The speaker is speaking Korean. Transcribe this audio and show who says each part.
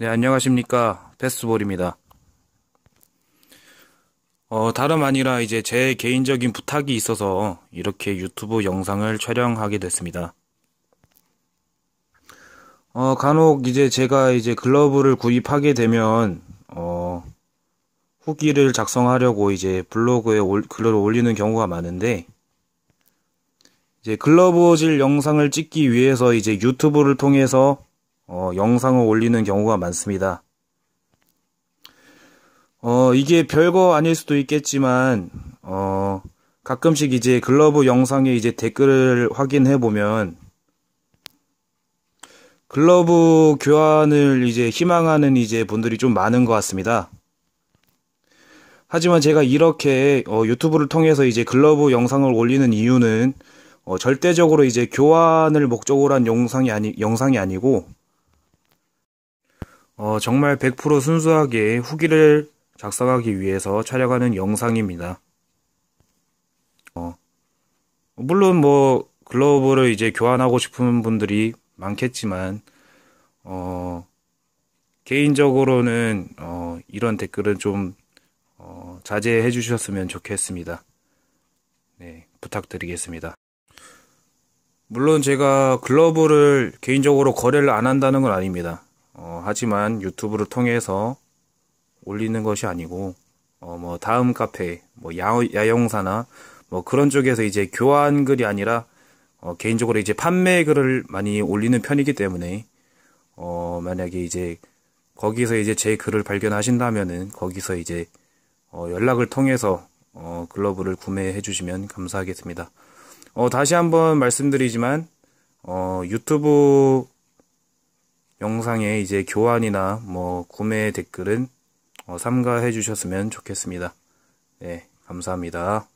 Speaker 1: 네, 안녕하십니까. 패스볼입니다. 어, 다름 아니라 이제 제 개인적인 부탁이 있어서 이렇게 유튜브 영상을 촬영하게 됐습니다. 어, 간혹 이제 제가 이제 글러브를 구입하게 되면, 어, 후기를 작성하려고 이제 블로그에 올, 글을 올리는 경우가 많은데, 이제 글러브질 영상을 찍기 위해서 이제 유튜브를 통해서 어, 영상을 올리는 경우가 많습니다. 어, 이게 별거 아닐 수도 있겠지만, 어, 가끔씩 이제 글러브 영상에 이제 댓글을 확인해 보면, 글러브 교환을 이제 희망하는 이제 분들이 좀 많은 것 같습니다. 하지만 제가 이렇게 어, 유튜브를 통해서 이제 글러브 영상을 올리는 이유는 어, 절대적으로 이제 교환을 목적으로 한 영상이 아니 영상이 아니고 어, 정말 100% 순수하게 후기를 작성하기 위해서 촬영하는 영상입니다. 어, 물론 뭐글로브를 이제 교환하고 싶은 분들이 많겠지만 어, 개인적으로는 어, 이런 댓글은 좀 어, 자제해 주셨으면 좋겠습니다. 네, 부탁드리겠습니다. 물론 제가 글로브를 개인적으로 거래를 안 한다는 건 아닙니다. 하지만 유튜브를 통해서 올리는 것이 아니고 어, 뭐 다음 카페, 뭐 야, 야영사나 뭐 그런 쪽에서 이제 교환 글이 아니라 어, 개인적으로 이제 판매 글을 많이 올리는 편이기 때문에 어, 만약에 이제 거기서 이제 제 글을 발견하신다면은 거기서 이제 어, 연락을 통해서 어, 글러브를 구매해 주시면 감사하겠습니다. 어, 다시 한번 말씀드리지만 어, 유튜브 영상에 이제 교환이나 뭐 구매 댓글은 어, 삼가해 주셨으면 좋겠습니다. 네, 감사합니다.